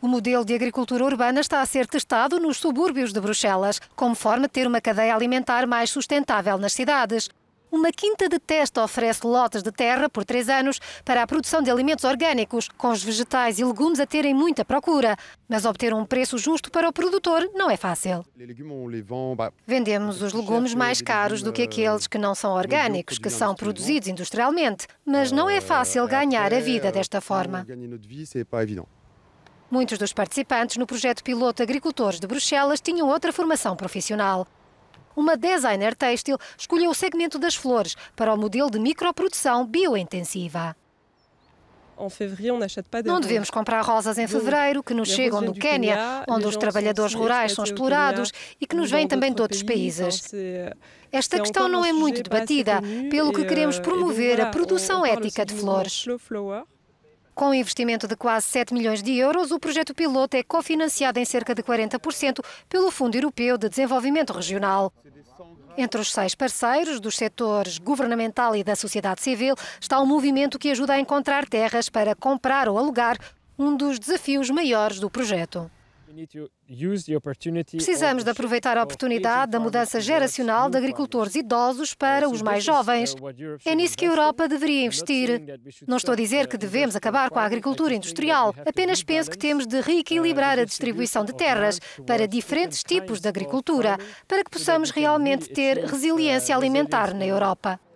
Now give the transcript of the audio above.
O modelo de agricultura urbana está a ser testado nos subúrbios de Bruxelas, como forma de ter uma cadeia alimentar mais sustentável nas cidades. Uma quinta de teste oferece lotes de terra por três anos para a produção de alimentos orgânicos, com os vegetais e legumes a terem muita procura. Mas obter um preço justo para o produtor não é fácil. Vendemos os legumes mais caros do que aqueles que não são orgânicos, que são produzidos industrialmente. Mas não é fácil ganhar a vida desta forma. Muitos dos participantes no projeto piloto Agricultores de Bruxelas tinham outra formação profissional. Uma designer têxtil escolheu o segmento das flores para o modelo de microprodução biointensiva. Não devemos comprar rosas em fevereiro, que nos chegam do Quênia, onde os trabalhadores rurais são explorados e que nos vêm também de outros países. Euh, Esta questão não é muito debatida, pelo que queremos euh, promover a produção ética de flores. Com um investimento de quase 7 milhões de euros, o projeto piloto é cofinanciado em cerca de 40% pelo Fundo Europeu de Desenvolvimento Regional. Entre os seis parceiros dos setores governamental e da sociedade civil está o um movimento que ajuda a encontrar terras para comprar ou alugar, um dos desafios maiores do projeto. Precisamos de aproveitar a oportunidade da mudança geracional de agricultores idosos para os mais uh, jovens. É nisso que a Europa deveria investir. Não estou a dizer uh, que devemos acabar com a agricultura industrial, apenas penso que temos de reequilibrar uh, a distribuição de terras para diferentes tipos de agricultura, para que possamos realmente ter resiliência alimentar na Europa.